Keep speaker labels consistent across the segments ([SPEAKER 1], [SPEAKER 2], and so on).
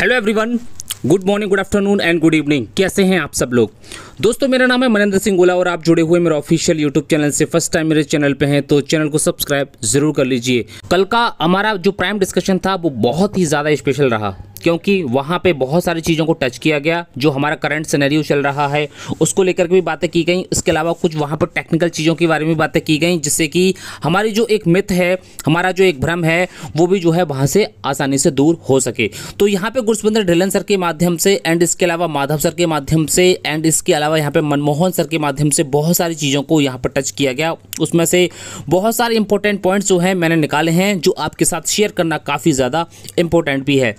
[SPEAKER 1] hello everyone good morning good afternoon and good evening कैसे हैं आप सब लोग दोस्तों मेरा नाम है मनेंद्र सिंह गोला और आप जुड़े हुए मेरे ऑफिशियल यूट्यूब चैनल से फर्स्ट टाइम मेरे चैनल पे हैं तो चैनल को सब्सक्राइब जरूर कर लीजिए कल का हमारा जो प्राइम डिस्कशन था वो बहुत ही ज़्यादा स्पेशल रहा क्योंकि वहाँ पे बहुत सारी चीज़ों को टच किया गया जो हमारा करंट सिनेरियो चल रहा है उसको लेकर के भी बातें की गई इसके अलावा कुछ वहाँ पर टेक्निकल चीज़ों के बारे में बातें की गई जिससे कि हमारी जो एक मिथ है हमारा जो एक भ्रम है वो भी जो है वहाँ से आसानी से दूर हो सके तो यहाँ पर गुरसुविंदर ढिलन सर के माध्यम से एंड इसके अलावा माधव सर के माध्यम से एंड इसके अलावा यहाँ पर मनमोहन सर के माध्यम से बहुत सारी चीज़ों को यहाँ पर टच किया गया उसमें से बहुत सारे इंपॉर्टेंट पॉइंट्स जो हैं मैंने निकाले हैं जो आपके साथ शेयर करना काफ़ी ज़्यादा इंपॉर्टेंट भी है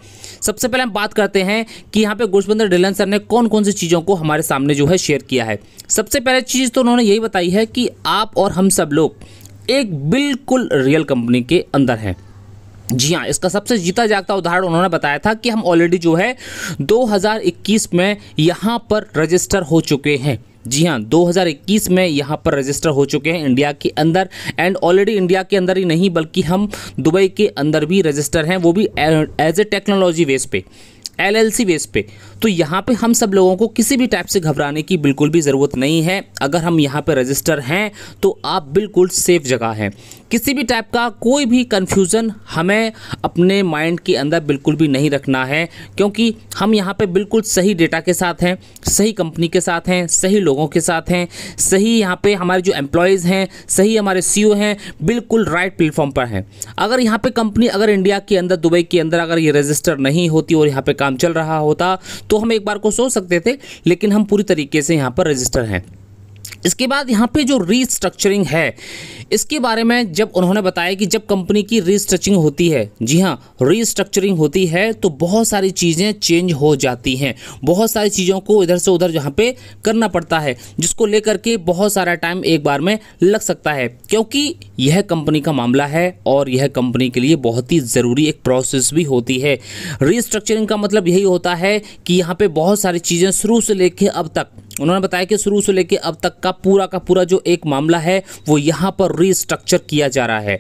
[SPEAKER 1] सबसे पहले हम बात करते हैं कि यहाँ पे गुरबंदर डिलन सर ने कौन कौन सी चीज़ों को हमारे सामने जो है शेयर किया है सबसे पहले चीज़ तो उन्होंने यही बताई है कि आप और हम सब लोग एक बिल्कुल रियल कंपनी के अंदर हैं जी हाँ इसका सबसे जीता जागता उदाहरण उन्होंने बताया था कि हम ऑलरेडी जो है 2021 में यहाँ पर रजिस्टर हो चुके हैं जी हाँ 2021 में यहाँ पर रजिस्टर हो चुके हैं इंडिया के अंदर एंड ऑलरेडी इंडिया के अंदर ही नहीं बल्कि हम दुबई के अंदर भी रजिस्टर हैं वो भी एज ए टेक्नोलॉजी बेस पे एल एल सी बेस पे तो यहाँ पे हम सब लोगों को किसी भी टाइप से घबराने की बिल्कुल भी ज़रूरत नहीं है अगर हम यहाँ पे रजिस्टर हैं तो आप बिल्कुल सेफ़ जगह हैं किसी भी टाइप का कोई भी कन्फ्यूज़न हमें अपने माइंड के अंदर बिल्कुल भी नहीं रखना है क्योंकि हम यहाँ पे बिल्कुल सही डेटा के साथ हैं सही कंपनी के साथ हैं सही लोगों के साथ हैं सही यहाँ पे हमारे जो एम्प्लॉयज़ हैं सही हमारे सी e हैं बिल्कुल राइट प्लेटफॉर्म पर हैं अगर यहाँ पर कंपनी अगर इंडिया के अंदर दुबई के अंदर अगर ये रजिस्टर नहीं होती और यहाँ पर काम चल रहा होता तो हम एक बार को सोच सकते थे लेकिन हम पूरी तरीके से यहाँ पर रजिस्टर हैं इसके बाद यहाँ पे जो रीस्ट्रक्चरिंग है इसके बारे में जब उन्होंने बताया कि जब कंपनी की रीस्ट्रक्चरिंग होती है जी हाँ रीस्ट्रक्चरिंग होती है तो बहुत सारी चीज़ें चेंज हो जाती हैं बहुत सारी चीज़ों को इधर से उधर यहाँ पे करना पड़ता है जिसको लेकर के बहुत सारा टाइम एक बार में लग सकता है क्योंकि यह कंपनी का मामला है और यह कंपनी के लिए बहुत ही ज़रूरी एक प्रोसेस भी होती है रीस्ट्रक्चरिंग का मतलब यही होता है कि यहाँ पर बहुत सारी चीज़ें शुरू से लेकर अब तक उन्होंने बताया कि शुरू से लेकर अब तक का पूरा का पूरा जो एक मामला है वो यहाँ पर रीस्ट्रक्चर किया जा रहा है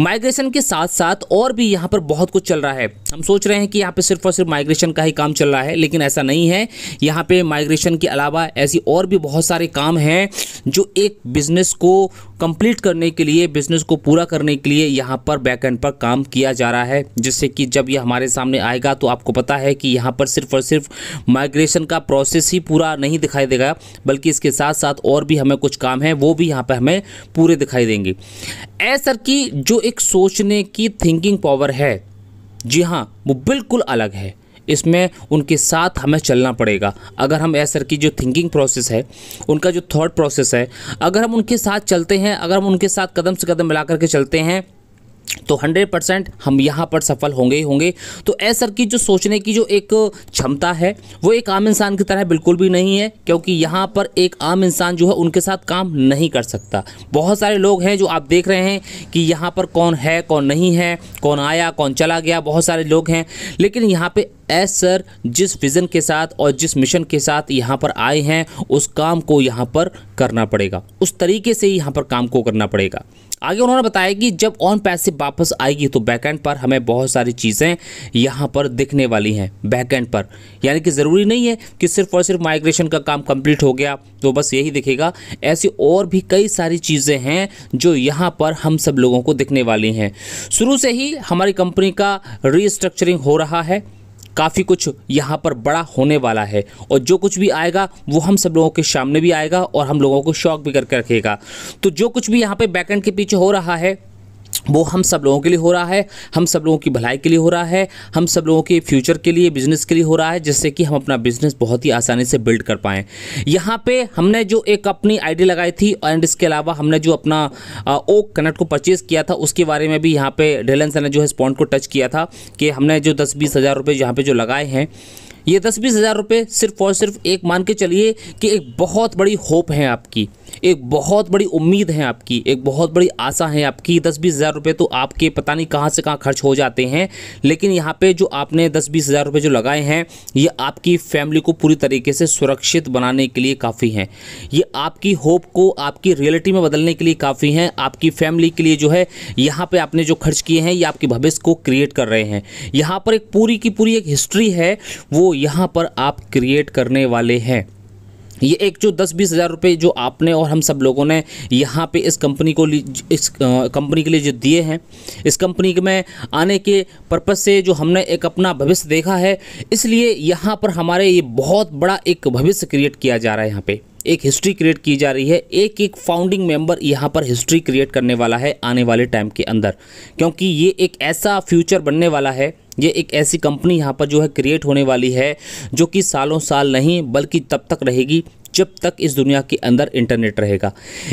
[SPEAKER 1] माइग्रेशन के साथ साथ और भी यहाँ पर बहुत कुछ चल रहा है हम सोच रहे हैं कि यहाँ पर सिर्फ और सिर्फ माइग्रेशन का ही काम चल रहा है लेकिन ऐसा नहीं है यहाँ पर माइग्रेशन के अलावा ऐसी और भी बहुत सारे काम हैं जो एक बिजनेस को कंप्लीट करने के लिए बिजनेस को पूरा करने के लिए यहाँ पर बैक एंड पर काम किया जा रहा है जिससे कि जब ये हमारे सामने आएगा तो आपको पता है कि यहाँ पर सिर्फ और सिर्फ माइग्रेशन का प्रोसेस ही पूरा नहीं दिखाई देगा बल्कि इसके साथ साथ और भी हमें कुछ काम है वो भी यहाँ पर हमें पूरे दिखाई देंगे ऐसा की जो एक सोचने की थिंकिंग पावर है जी हाँ वो बिल्कुल अलग है इसमें उनके साथ हमें चलना पड़ेगा अगर हम ऐसर की जो थिंकिंग प्रोसेस है उनका जो थॉट प्रोसेस है अगर हम उनके साथ चलते हैं अगर हम उनके साथ कदम से कदम मिला के चलते हैं तो 100 परसेंट हम यहाँ पर सफल होंगे ही होंगे तो ऐसर की जो सोचने की जो एक क्षमता है वो एक आम इंसान की तरह बिल्कुल भी नहीं है क्योंकि यहाँ पर एक आम इंसान जो है उनके साथ काम नहीं कर सकता बहुत सारे लोग हैं जो आप देख रहे हैं कि यहाँ पर कौन है कौन नहीं है कौन आया कौन चला गया बहुत सारे लोग हैं लेकिन यहाँ पर एस सर जिस विज़न के साथ और जिस मिशन के साथ यहाँ पर आए हैं उस काम को यहाँ पर करना पड़ेगा उस तरीके से यहाँ पर काम को करना पड़ेगा आगे उन्होंने बताया कि जब ऑन पैसे वापस आएगी तो बैकएंड पर हमें बहुत सारी चीज़ें यहाँ पर दिखने वाली हैं बैकएंड पर यानी कि ज़रूरी नहीं है कि सिर्फ और सिर्फ माइग्रेशन का काम कंप्लीट हो गया तो बस यही दिखेगा ऐसी और भी कई सारी चीज़ें हैं जो यहाँ पर हम सब लोगों को दिखने वाली हैं शुरू से ही हमारी कंपनी का रीस्ट्रक्चरिंग हो रहा है काफ़ी कुछ यहाँ पर बड़ा होने वाला है और जो कुछ भी आएगा वो हम सब लोगों के सामने भी आएगा और हम लोगों को शौक भी करके रखेगा तो जो कुछ भी यहाँ पर बैकेंड के पीछे हो रहा है वो हम सब लोगों के लिए हो रहा है हम सब लोगों की भलाई के लिए हो रहा है हम सब लोगों के फ्यूचर के लिए बिज़नेस के लिए हो रहा है जिससे कि हम अपना बिज़नेस बहुत ही आसानी से बिल्ड कर पाएँ यहाँ पे हमने जो एक अपनी आईडी लगाई थी एंड इसके अलावा हमने जो अपना ओ कनेक्ट को परचेज़ किया था उसके बारे में भी यहाँ पर डेलेंसर ने जो है इस पॉइंट को टच किया था कि हमने जो दस बीस हज़ार रुपये यहाँ पर जो लगाए हैं ये दस बीस हज़ार रुपये सिर्फ और सिर्फ एक मान के चलिए कि एक बहुत बड़ी होप है आपकी एक बहुत बड़ी उम्मीद है आपकी एक बहुत बड़ी आशा है आपकी दस बीस हज़ार रुपये तो आपके पता नहीं कहाँ से कहाँ खर्च हो जाते हैं लेकिन यहाँ पे जो आपने दस बीस हज़ार रुपये जो लगाए हैं ये आपकी फैमिली को पूरी तरीके से सुरक्षित बनाने के लिए काफ़ी हैं ये आपकी होप को आपकी रियलिटी में बदलने के लिए काफ़ी हैं आपकी फैमिली के लिए जो है यहाँ पर आपने जो खर्च किए हैं ये आपके भविष्य को क्रिएट कर रहे हैं यहाँ पर एक पूरी की पूरी एक हिस्ट्री है वो यहाँ पर आप क्रिएट करने वाले हैं ये एक जो दस बीस हज़ार रुपये जो आपने और हम सब लोगों ने यहाँ पे इस कंपनी को इस कंपनी के लिए जो दिए हैं इस कंपनी में आने के पर्पज़ से जो हमने एक अपना भविष्य देखा है इसलिए यहाँ पर हमारे ये बहुत बड़ा एक भविष्य क्रिएट किया जा रहा है यहाँ पे एक हिस्ट्री क्रिएट की जा रही है एक एक फाउंडिंग मेंबर यहाँ पर हिस्ट्री क्रिएट करने वाला है आने वाले टाइम के अंदर क्योंकि ये एक ऐसा फ्यूचर बनने वाला है ये एक ऐसी कंपनी यहाँ पर जो है क्रिएट होने वाली है जो कि सालों साल नहीं बल्कि तब तक रहेगी जब तक इस दुनिया के अंदर इंटरनेट रहेगा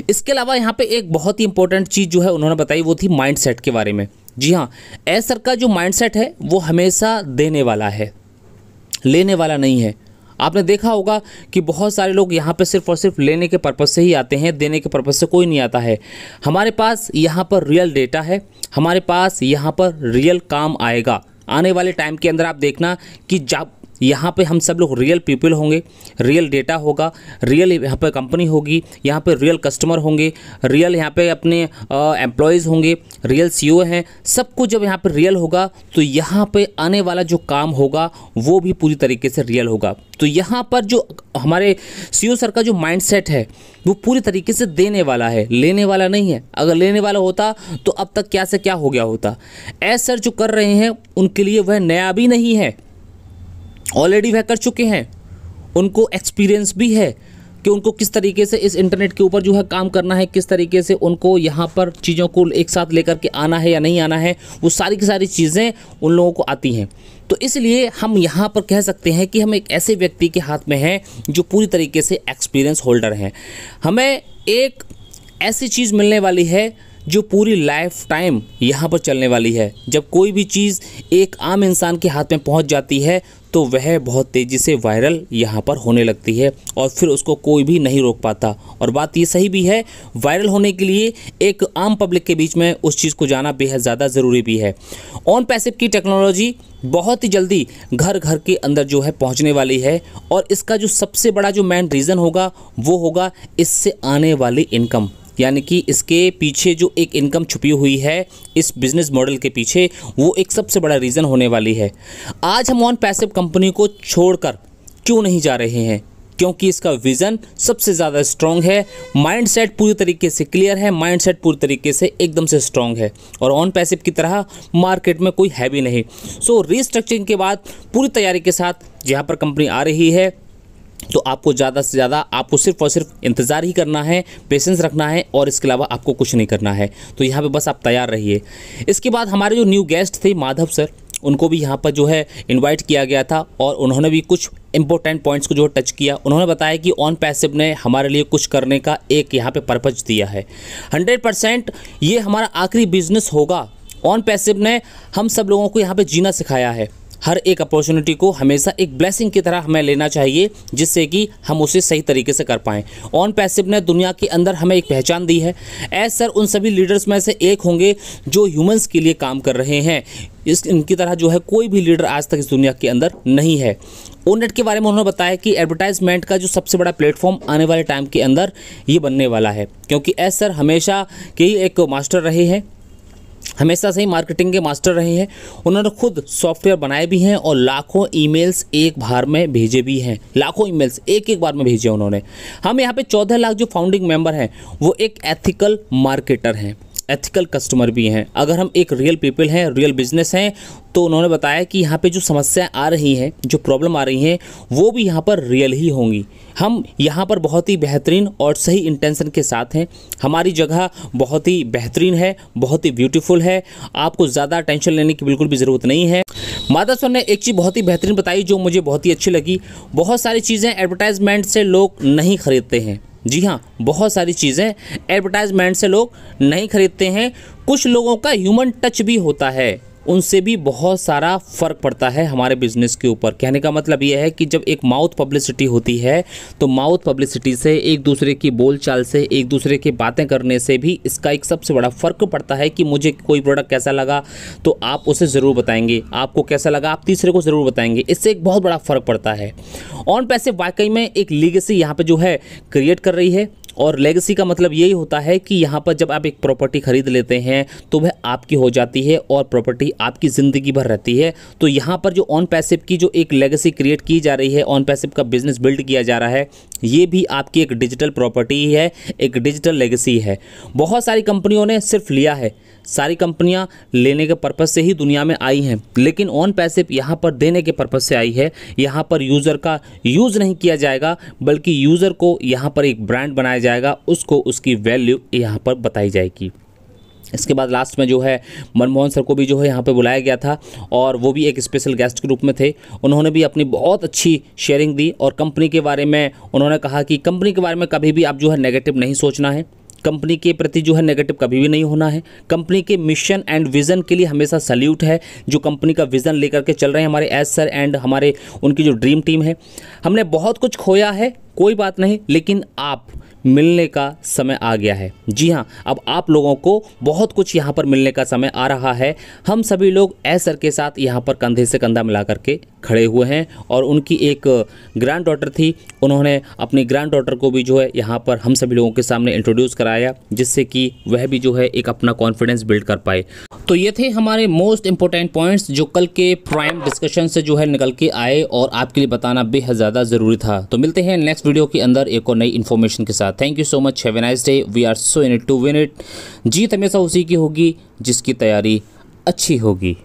[SPEAKER 1] इसके अलावा यहाँ पे एक बहुत ही इंपॉर्टेंट चीज़ जो है उन्होंने बताई वो थी माइंडसेट के बारे में जी हाँ ऐसर का जो माइंडसेट है वो हमेशा देने वाला है लेने वाला नहीं है आपने देखा होगा कि बहुत सारे लोग यहाँ पे सिर्फ और सिर्फ लेने के पर्पज़ से ही आते हैं देने के पर्पज़ से कोई नहीं आता है हमारे पास यहाँ पर रियल डेटा है हमारे पास यहाँ पर रियल काम आएगा आने वाले टाइम के अंदर आप देखना कि जब यहाँ पे हम सब लोग रियल पीपल होंगे रियल डेटा होगा रियल यहाँ पे कंपनी होगी यहाँ पे रियल कस्टमर होंगे रियल यहाँ पे अपने एम्प्लॉयज़ होंगे रियल सी e हैं सब कुछ जब यहाँ पे रियल होगा तो यहाँ पे आने वाला जो काम होगा वो भी पूरी तरीके से रियल होगा तो यहाँ पर जो हमारे सी सर e का जो माइंड है वो पूरी तरीके से देने वाला है लेने वाला नहीं है अगर लेने वाला होता तो अब तक क्या से क्या हो गया होता ऐसा जो कर रहे हैं उनके लिए वह नया भी नहीं है ऑलरेडी वह कर चुके हैं उनको एक्सपीरियंस भी है कि उनको किस तरीके से इस इंटरनेट के ऊपर जो है काम करना है किस तरीके से उनको यहाँ पर चीज़ों को एक साथ लेकर के आना है या नहीं आना है वो सारी की सारी चीज़ें उन लोगों को आती हैं तो इसलिए हम यहाँ पर कह सकते हैं कि हम एक ऐसे व्यक्ति के हाथ में हैं जो पूरी तरीके से एक्सपीरियंस होल्डर हैं हमें एक ऐसी चीज़ मिलने वाली है जो पूरी लाइफ टाइम यहाँ पर चलने वाली है जब कोई भी चीज़ एक आम इंसान के हाथ में पहुँच जाती है तो वह बहुत तेज़ी से वायरल यहाँ पर होने लगती है और फिर उसको कोई भी नहीं रोक पाता और बात ये सही भी है वायरल होने के लिए एक आम पब्लिक के बीच में उस चीज़ को जाना बेहद ज़्यादा ज़रूरी भी है ऑन पैसिव की टेक्नोलॉजी बहुत ही जल्दी घर घर के अंदर जो है पहुंचने वाली है और इसका जो सबसे बड़ा जो मेन रीज़न होगा वो होगा इससे आने वाली इनकम यानी कि इसके पीछे जो एक इनकम छुपी हुई है इस बिज़नेस मॉडल के पीछे वो एक सबसे बड़ा रीज़न होने वाली है आज हम ऑन पैसिव कंपनी को छोड़कर क्यों नहीं जा रहे हैं क्योंकि इसका विज़न सबसे ज़्यादा स्ट्रॉन्ग है माइंडसेट पूरी तरीके से क्लियर है माइंडसेट पूरी तरीके से एकदम से स्ट्रॉन्ग है और ऑन पैसिव की तरह मार्केट में कोई है भी नहीं सो so, रीस्ट्रक्चरिंग के बाद पूरी तैयारी के साथ यहाँ पर कंपनी आ रही है तो आपको ज़्यादा से ज़्यादा आपको सिर्फ और सिर्फ इंतज़ार ही करना है पेशेंस रखना है और इसके अलावा आपको कुछ नहीं करना है तो यहाँ पे बस आप तैयार रहिए इसके बाद हमारे जो न्यू गेस्ट थे माधव सर उनको भी यहाँ पर जो है इनवाइट किया गया था और उन्होंने भी कुछ इंपॉर्टेंट पॉइंट्स को जो टच किया उन्होंने बताया कि ऑन पैसिव ने हमारे लिए कुछ करने का एक यहाँ पर पर्पज दिया है हंड्रेड परसेंट ये हमारा आखिरी बिजनेस होगा ऑन पैसिव ने हम सब लोगों को यहाँ पर जीना सिखाया है हर एक अपॉर्चुनिटी को हमेशा एक ब्लेसिंग की तरह हमें लेना चाहिए जिससे कि हम उसे सही तरीके से कर पाएँ ऑन पैसिव ने दुनिया के अंदर हमें एक पहचान दी है एज सर उन सभी लीडर्स में से एक होंगे जो ह्यूमंस के लिए काम कर रहे हैं इस इनकी तरह जो है कोई भी लीडर आज तक इस दुनिया के अंदर नहीं है ओनेट के बारे में उन्होंने बताया कि एडवर्टाइजमेंट का जो सबसे बड़ा प्लेटफॉर्म आने वाले टाइम के अंदर ये बनने वाला है क्योंकि एस सर हमेशा के ही एक मास्टर रहे हैं हमेशा से ही मार्केटिंग के मास्टर रहे हैं उन्होंने खुद सॉफ्टवेयर बनाए भी हैं और लाखों ईमेल्स एक बार में भेजे भी हैं लाखों ईमेल्स एक एक बार में भेजे उन्होंने हम यहाँ पे चौदह लाख जो फाउंडिंग मेंबर हैं वो एक एथिकल मार्केटर हैं एथिकल कस्टमर भी हैं अगर हम एक रियल पीपल हैं रियल बिजनेस हैं तो उन्होंने बताया कि यहाँ पे जो समस्याएं आ रही हैं जो प्रॉब्लम आ रही हैं वो भी यहाँ पर रियल ही होंगी हम यहाँ पर बहुत ही बेहतरीन और सही इंटेंशन के साथ हैं हमारी जगह बहुत ही बेहतरीन है बहुत ही ब्यूटीफुल है आपको ज़्यादा टेंशन लेने की बिल्कुल भी ज़रूरत नहीं है माता सर ने एक चीज़ बहुत ही बेहतरीन बताई जो मुझे बहुत ही अच्छी लगी बहुत सारी चीज़ें एडवर्टाइजमेंट से लोग नहीं खरीदते हैं जी हाँ बहुत सारी चीज़ें एडवर्टाइजमेंट से लोग नहीं खरीदते हैं कुछ लोगों का ह्यूमन टच भी होता है उनसे भी बहुत सारा फ़र्क पड़ता है हमारे बिजनेस के ऊपर कहने का मतलब यह है कि जब एक माउथ पब्लिसिटी होती है तो माउथ पब्लिसिटी से एक दूसरे की बोलचाल से एक दूसरे की बातें करने से भी इसका एक सबसे बड़ा फ़र्क पड़ता है कि मुझे कोई प्रोडक्ट कैसा लगा तो आप उसे ज़रूर बताएंगे आपको कैसा लगा आप तीसरे को ज़रूर बताएंगे इससे एक बहुत बड़ा फ़र्क पड़ता है ऑन पैसे वाकई में एक लीगेसी यहाँ पर जो है क्रिएट कर रही है और लेगेसी का मतलब यही होता है कि यहाँ पर जब आप एक प्रॉपर्टी खरीद लेते हैं तो वह आपकी हो जाती है और प्रॉपर्टी आपकी ज़िंदगी भर रहती है तो यहाँ पर जो ऑन पैसिव की जो एक लेगेसी क्रिएट की जा रही है ऑन पैसिव का बिजनेस बिल्ड किया जा रहा है ये भी आपकी एक डिजिटल प्रॉपर्टी है एक डिजिटल लेगेसी है बहुत सारी कंपनियों ने सिर्फ लिया है सारी कंपनियां लेने के पर्पज़ से ही दुनिया में आई हैं लेकिन ऑन पैसे यहां पर देने के पर्पज़ से आई है यहां पर यूज़र का यूज़ नहीं किया जाएगा बल्कि यूज़र को यहां पर एक ब्रांड बनाया जाएगा जाएगा उसको उसकी वैल्यू यहाँ पर बताई जाएगी इसके बाद लास्ट में जो है मनमोहन सर को भी जो है यहाँ पे बुलाया गया था और वो भी एक स्पेशल गेस्ट के रूप में थे उन्होंने भी अपनी बहुत अच्छी शेयरिंग दी और कंपनी के बारे में उन्होंने कहा कि कंपनी के बारे में कभी भी आप जो है नेगेटिव नहीं सोचना है कंपनी के प्रति जो है नेगेटिव कभी भी नहीं होना है कंपनी के मिशन एंड विज़न के लिए हमेशा सल्यूट है जो कंपनी का विज़न लेकर के चल रहे हैं हमारे एस सर एंड हमारे उनकी जो ड्रीम टीम है हमने बहुत कुछ खोया है कोई बात नहीं लेकिन आप मिलने का समय आ गया है जी हाँ अब आप लोगों को बहुत कुछ यहाँ पर मिलने का समय आ रहा है हम सभी लोग ऐसर के साथ यहाँ पर कंधे से कंधा मिला करके खड़े हुए हैं और उनकी एक ग्रैंड डॉटर थी उन्होंने अपनी ग्रैंड डॉटर को भी जो है यहाँ पर हम सभी लोगों के सामने इंट्रोड्यूस कराया जिससे कि वह भी जो है एक अपना कॉन्फिडेंस बिल्ड कर पाए तो ये थे हमारे मोस्ट इंपॉर्टेंट पॉइंट्स जो कल के प्राइम डिस्कशन से जो है निकल के आए और आपके लिए बताना बेहद ज़्यादा ज़रूरी था तो मिलते हैं नेक्स्ट वीडियो के अंदर एक और नई इन्फॉर्मेशन के साथ thank you so much have nice day we are so in it to win it जीत हमेशा उसी की होगी जिसकी तैयारी अच्छी होगी